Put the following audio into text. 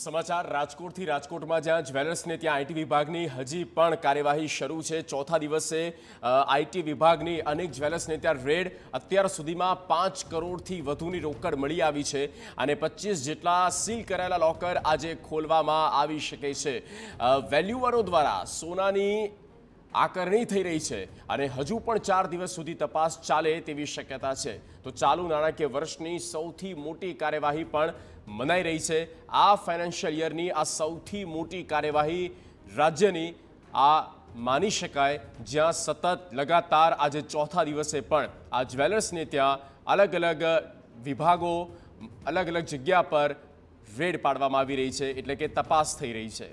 સમાચાર રાજકોટથી રાજકોટમાં જ્યાં જ્વેલર્સને ત્યાં આઈટી વિભાગની હજી પણ કાર્યવાહી શરૂ છે ચોથા દિવસે આઈટી વિભાગની અનેક જ્વેલર્સને ત્યાં રેડ અત્યાર સુધીમાં પાંચ કરોડથી વધુની રોકડ મળી આવી છે અને પચીસ જેટલા સીલ કરાયેલા લોકર આજે ખોલવામાં આવી શકે છે વેલ્યુઅરો દ્વારા સોનાની આકરણી થઈ રહી છે અને હજુ પણ ચાર દિવસ સુધી તપાસ ચાલે તેવી શક્યતા છે તો ચાલુ નાણાકીય વર્ષની સૌથી મોટી કાર્યવાહી પણ મનાઈ રહી છે આ ફાઇનાન્શિયલ યરની આ સૌથી મોટી કાર્યવાહી રાજ્યની આ માની શકાય જ્યાં સતત લગાતાર આજે ચોથા દિવસે પણ આ જ્વેલર્સને ત્યાં અલગ અલગ વિભાગો અલગ અલગ જગ્યા પર રેડ પાડવામાં આવી રહી છે એટલે કે તપાસ થઈ રહી છે